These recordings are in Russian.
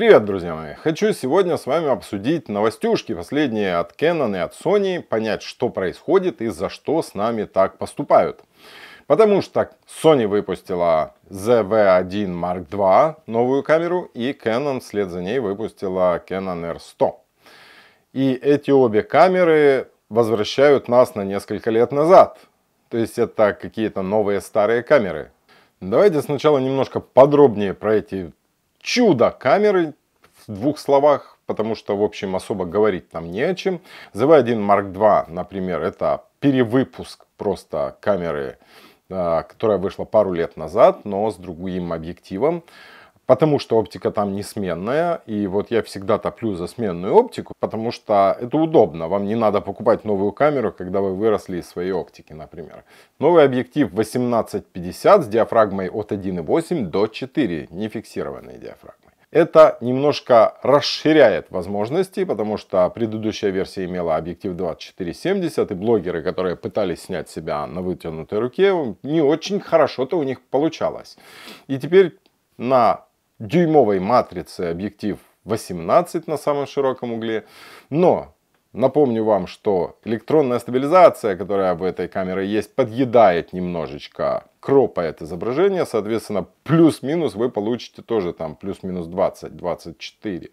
Привет, друзья мои! Хочу сегодня с вами обсудить новостюшки последние от Canon и от Sony, понять, что происходит и за что с нами так поступают. Потому что Sony выпустила ZV-1 Mark II, новую камеру, и Canon вслед за ней выпустила Canon R100. И эти обе камеры возвращают нас на несколько лет назад. То есть это какие-то новые старые камеры. Давайте сначала немножко подробнее про эти чудо камеры в двух словах, потому что, в общем, особо говорить нам не о чем. ZV-1 Mark II, например, это перевыпуск просто камеры, а, которая вышла пару лет назад, но с другим объективом потому что оптика там не сменная, и вот я всегда топлю за сменную оптику, потому что это удобно, вам не надо покупать новую камеру, когда вы выросли из своей оптики, например. Новый объектив 18-50 с диафрагмой от 1.8 до 4, не фиксированной диафрагмой. Это немножко расширяет возможности, потому что предыдущая версия имела объектив 24-70, и блогеры, которые пытались снять себя на вытянутой руке, не очень хорошо-то у них получалось. И теперь на дюймовой матрицы объектив 18 на самом широком угле. Но напомню вам, что электронная стабилизация, которая в этой камере есть, подъедает немножечко, кропает изображение. Соответственно, плюс-минус вы получите тоже там плюс-минус 20, 24.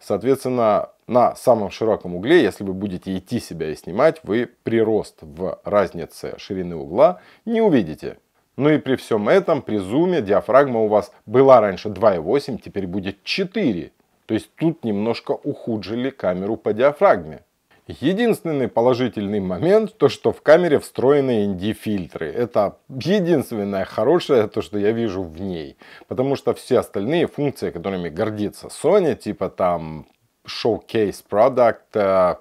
Соответственно, на самом широком угле, если вы будете идти себя и снимать, вы прирост в разнице ширины угла не увидите. Ну и при всем этом, при зуме, диафрагма у вас была раньше 2,8, теперь будет 4. То есть тут немножко ухудшили камеру по диафрагме. Единственный положительный момент, то что в камере встроены ND-фильтры. Это единственное хорошее, то что я вижу в ней. Потому что все остальные функции, которыми гордится Sony, типа там showcase product,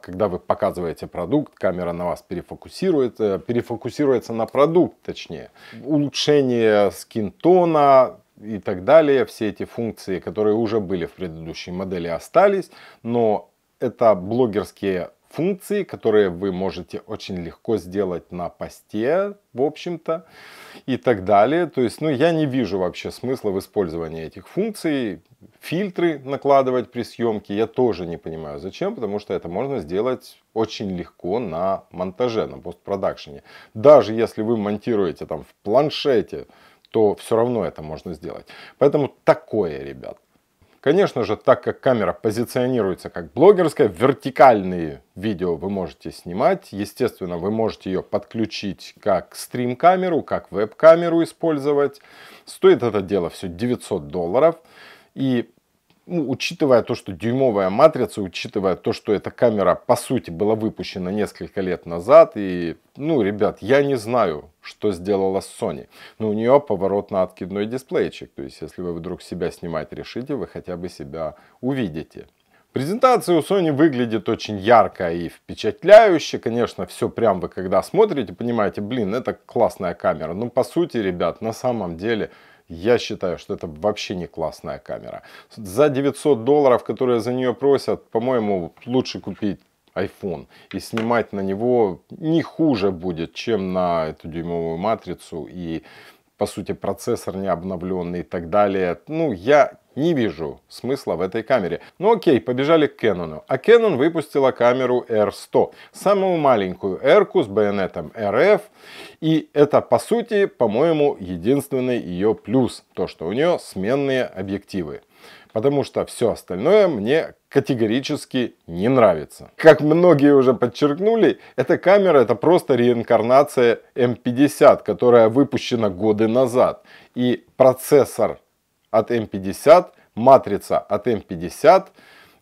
когда вы показываете продукт, камера на вас перефокусирует, э, перефокусируется на продукт, точнее. Улучшение скинтона, и так далее. Все эти функции, которые уже были в предыдущей модели, остались, но это блогерские функции, которые вы можете очень легко сделать на посте, в общем-то, и так далее. То есть, ну, я не вижу вообще смысла в использовании этих функций фильтры накладывать при съемке я тоже не понимаю зачем, потому что это можно сделать очень легко на монтаже, на постпродакшене. Даже если вы монтируете там в планшете, то все равно это можно сделать. Поэтому такое, ребят. Конечно же, так как камера позиционируется как блогерская, вертикальные видео вы можете снимать. Естественно, вы можете ее подключить как стрим-камеру, как веб-камеру использовать. Стоит это дело все 900 долларов. И ну, учитывая то, что дюймовая матрица, учитывая то, что эта камера, по сути, была выпущена несколько лет назад, и, ну, ребят, я не знаю, что сделала Sony, но у нее поворотно-откидной дисплейчик, то есть, если вы вдруг себя снимать решите, вы хотя бы себя увидите. Презентация у Sony выглядит очень ярко и впечатляюще. Конечно, все прям вы когда смотрите, понимаете, блин, это классная камера. Но по сути, ребят, на самом деле я считаю, что это вообще не классная камера. За 900 долларов, которые за нее просят, по-моему, лучше купить iPhone и снимать на него не хуже будет, чем на эту дюймовую матрицу и по сути процессор не обновленный и так далее. Ну, я не вижу смысла в этой камере. Ну окей, побежали к Canon. А Canon выпустила камеру R100. Самую маленькую r с байонетом RF. И это, по сути, по-моему, единственный ее плюс. То, что у нее сменные объективы. Потому что все остальное мне категорически не нравится. Как многие уже подчеркнули, эта камера это просто реинкарнация m 50 которая выпущена годы назад. И процессор от М50, матрица от М50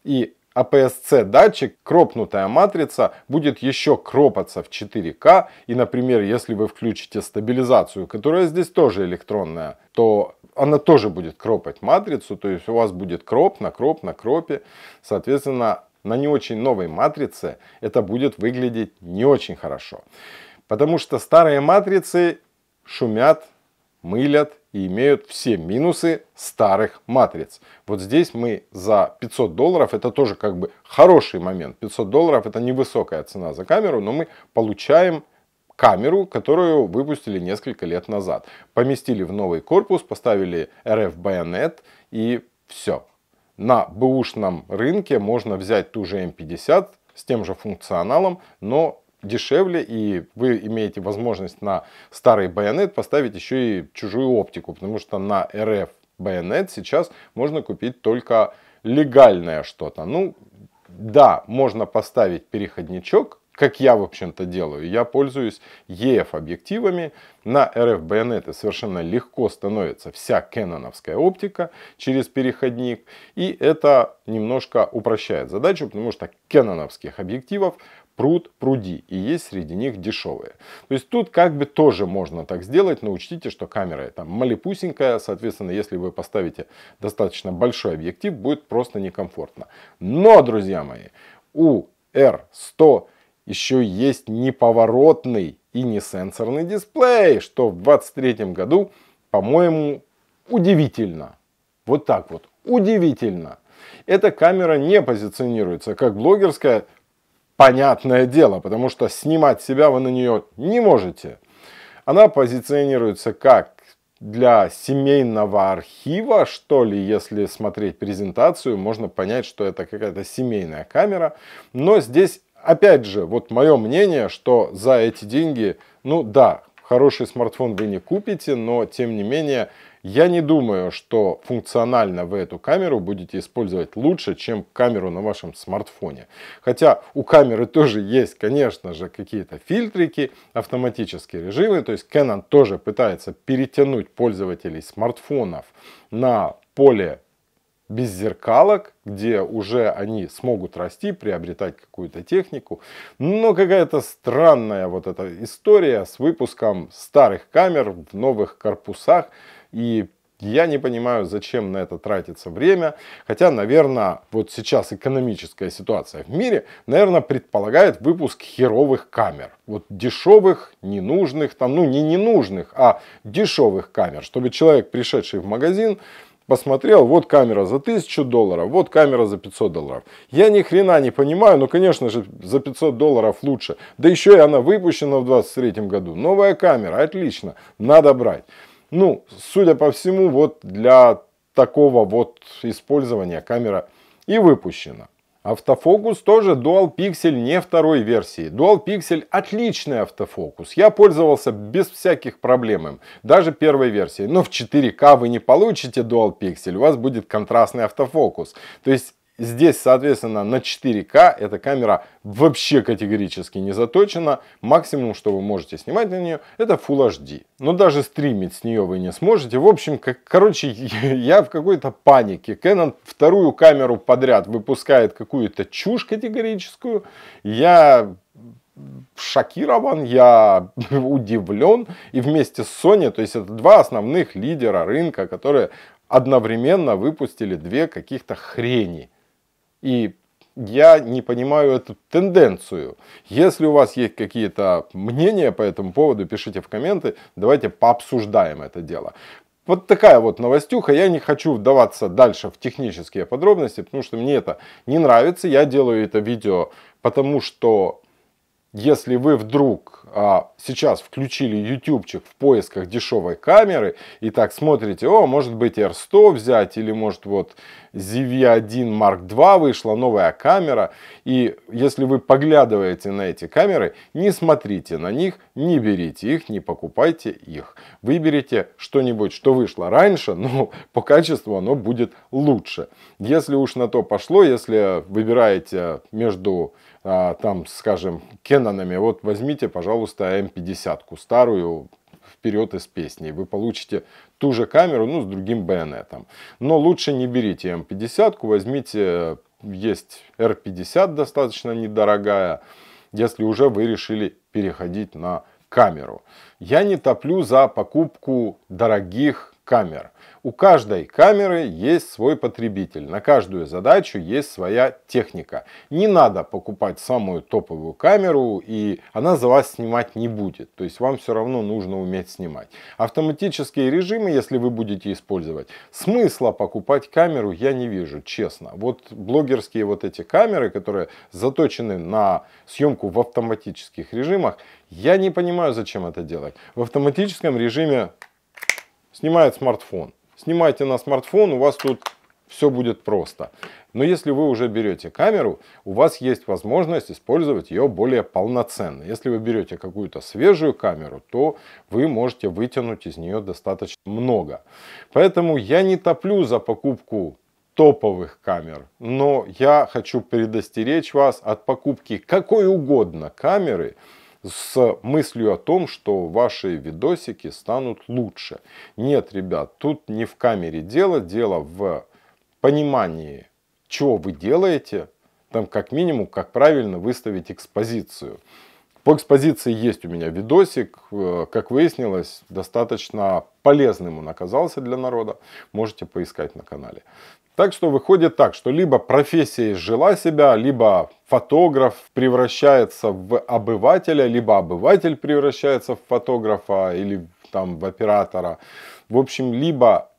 и aps а c датчик, кропнутая матрица, будет еще кропаться в 4К. И, например, если вы включите стабилизацию, которая здесь тоже электронная, то она тоже будет кропать матрицу, то есть у вас будет кроп на кроп на кропе. Соответственно, на не очень новой матрице это будет выглядеть не очень хорошо. Потому что старые матрицы шумят, мылят и имеют все минусы старых матриц. Вот здесь мы за 500 долларов, это тоже как бы хороший момент. 500 долларов это невысокая цена за камеру, но мы получаем камеру, которую выпустили несколько лет назад. Поместили в новый корпус, поставили RF-байонет и все. На бэушном рынке можно взять ту же m 50 с тем же функционалом, но дешевле, и вы имеете возможность на старый байонет поставить еще и чужую оптику, потому что на RF байонет сейчас можно купить только легальное что-то. Ну, да, можно поставить переходничок, как я, в общем-то, делаю. Я пользуюсь EF-объективами. На RF байонеты совершенно легко становится вся кэноновская оптика через переходник. И это немножко упрощает задачу, потому что кэноновских объективов пруд пруди, и есть среди них дешевые. То есть тут как бы тоже можно так сделать, но учтите, что камера там малепусенькая, соответственно, если вы поставите достаточно большой объектив, будет просто некомфортно. Но, друзья мои, у R100 еще есть неповоротный и не сенсорный дисплей, что в 2023 году, по-моему, удивительно. Вот так вот, удивительно. Эта камера не позиционируется как блогерская, понятное дело, потому что снимать себя вы на нее не можете. Она позиционируется как для семейного архива, что ли, если смотреть презентацию, можно понять, что это какая-то семейная камера. Но здесь опять же, вот мое мнение, что за эти деньги, ну да, хороший смартфон вы не купите, но тем не менее, я не думаю, что функционально вы эту камеру будете использовать лучше, чем камеру на вашем смартфоне. Хотя у камеры тоже есть, конечно же, какие-то фильтрики, автоматические режимы. То есть Canon тоже пытается перетянуть пользователей смартфонов на поле без зеркалок, где уже они смогут расти, приобретать какую-то технику. Но какая-то странная вот эта история с выпуском старых камер в новых корпусах. И я не понимаю, зачем на это тратится время. Хотя, наверное, вот сейчас экономическая ситуация в мире, наверное, предполагает выпуск херовых камер. Вот дешевых, ненужных, там, ну не ненужных, а дешевых камер. Чтобы человек, пришедший в магазин, посмотрел, вот камера за 1000 долларов, вот камера за 500 долларов. Я ни хрена не понимаю, но, конечно же, за 500 долларов лучше. Да еще и она выпущена в 23 году. Новая камера, отлично, надо брать. Ну, судя по всему, вот для такого вот использования камера и выпущена. Автофокус тоже Dual Pixel не второй версии. Dual Pixel отличный автофокус. Я пользовался без всяких проблем им, даже первой версии. Но в 4К вы не получите Dual Pixel, у вас будет контрастный автофокус. То есть Здесь, соответственно, на 4К эта камера вообще категорически не заточена. Максимум, что вы можете снимать на нее, это Full HD. Но даже стримить с нее вы не сможете. В общем, как, короче, я в какой-то панике. Canon вторую камеру подряд выпускает какую-то чушь категорическую. Я шокирован, я удивлен. И вместе с Sony, то есть это два основных лидера рынка, которые одновременно выпустили две каких-то хрени. И я не понимаю эту тенденцию. Если у вас есть какие-то мнения по этому поводу, пишите в комменты, давайте пообсуждаем это дело. Вот такая вот новостюха. Я не хочу вдаваться дальше в технические подробности, потому что мне это не нравится. Я делаю это видео, потому что если вы вдруг а, сейчас включили ютубчик в поисках дешевой камеры и так смотрите, о, может быть R100 взять или может вот ZV-1 Mark II вышла новая камера. И если вы поглядываете на эти камеры, не смотрите на них, не берите их, не покупайте их. Выберите что-нибудь, что вышло раньше, но по качеству оно будет лучше. Если уж на то пошло, если выбираете между, а, там, скажем, Кенонами, вот возьмите, пожалуйста, пожалуйста, м 50 старую, вперед из песни. Вы получите ту же камеру, ну, с другим байонетом. Но лучше не берите м 50 возьмите, есть R50 достаточно недорогая, если уже вы решили переходить на камеру. Я не топлю за покупку дорогих камер. У каждой камеры есть свой потребитель. На каждую задачу есть своя техника. Не надо покупать самую топовую камеру, и она за вас снимать не будет. То есть вам все равно нужно уметь снимать. Автоматические режимы, если вы будете использовать, смысла покупать камеру я не вижу, честно. Вот блогерские вот эти камеры, которые заточены на съемку в автоматических режимах, я не понимаю, зачем это делать. В автоматическом режиме снимает смартфон. Снимайте на смартфон, у вас тут все будет просто. Но если вы уже берете камеру, у вас есть возможность использовать ее более полноценно. Если вы берете какую-то свежую камеру, то вы можете вытянуть из нее достаточно много. Поэтому я не топлю за покупку топовых камер, но я хочу предостеречь вас от покупки какой угодно камеры, с мыслью о том, что ваши видосики станут лучше. Нет, ребят, тут не в камере дело, дело в понимании, чего вы делаете, там как минимум, как правильно выставить экспозицию. По экспозиции есть у меня видосик. Э, как выяснилось, достаточно полезным он оказался для народа. Можете поискать на канале. Так что выходит так, что либо профессия изжила себя, либо фотограф превращается в обывателя, либо обыватель превращается в фотографа или там в оператора. В общем, либо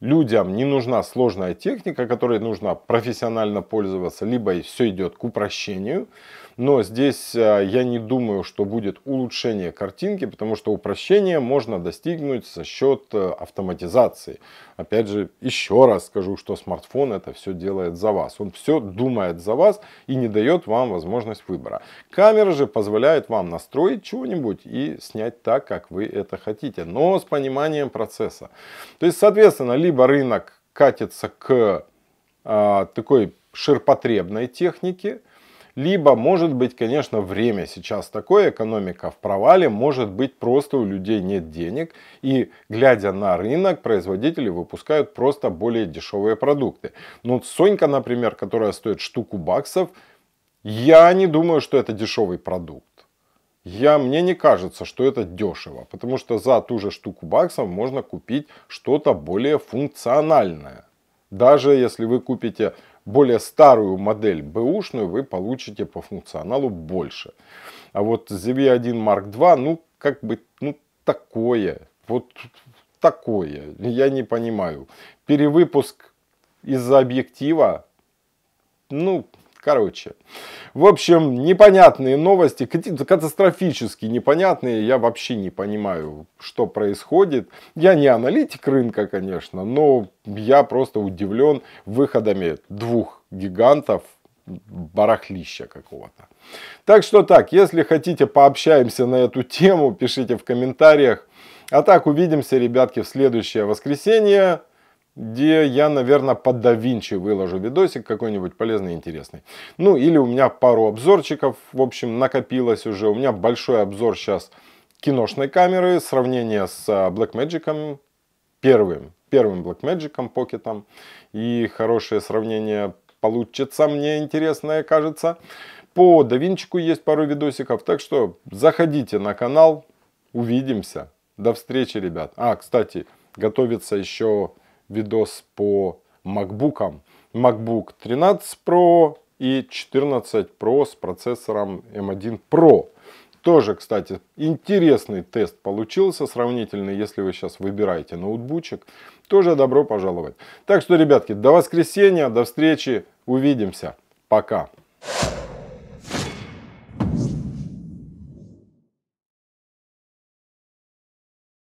людям не нужна сложная техника, которой нужно профессионально пользоваться, либо все идет к упрощению но здесь э, я не думаю, что будет улучшение картинки, потому что упрощение можно достигнуть за счет э, автоматизации. Опять же, еще раз скажу, что смартфон это все делает за вас. Он все думает за вас и не дает вам возможность выбора. Камера же позволяет вам настроить чего-нибудь и снять так, как вы это хотите, но с пониманием процесса. То есть, соответственно, либо рынок катится к э, такой ширпотребной технике, либо, может быть, конечно, время сейчас такое, экономика в провале, может быть, просто у людей нет денег, и, глядя на рынок, производители выпускают просто более дешевые продукты. Но вот Сонька, например, которая стоит штуку баксов, я не думаю, что это дешевый продукт. Я, мне не кажется, что это дешево, потому что за ту же штуку баксов можно купить что-то более функциональное. Даже если вы купите более старую модель бэушную вы получите по функционалу больше. А вот ZV1 Mark II, ну, как бы, ну, такое. Вот такое. Я не понимаю. Перевыпуск из-за объектива, ну, Короче, в общем, непонятные новости, катастрофически непонятные. Я вообще не понимаю, что происходит. Я не аналитик рынка, конечно, но я просто удивлен выходами двух гигантов барахлища какого-то. Так что так, если хотите, пообщаемся на эту тему, пишите в комментариях. А так, увидимся, ребятки, в следующее воскресенье где я, наверное, под да выложу видосик какой-нибудь полезный и интересный. Ну, или у меня пару обзорчиков, в общем, накопилось уже. У меня большой обзор сейчас киношной камеры, сравнение с а, Blackmagic первым, первым Blackmagic Pocket. И хорошее сравнение получится, мне интересное кажется. По Давинчику есть пару видосиков, так что заходите на канал, увидимся. До встречи, ребят. А, кстати, готовится еще видос по макбукам. MacBook 13 Pro и 14 Pro с процессором M1 эм Pro. Тоже, кстати, интересный тест получился сравнительный, если вы сейчас выбираете ноутбучек Тоже добро пожаловать. Так что, ребятки, до воскресенья, до встречи, увидимся. Пока.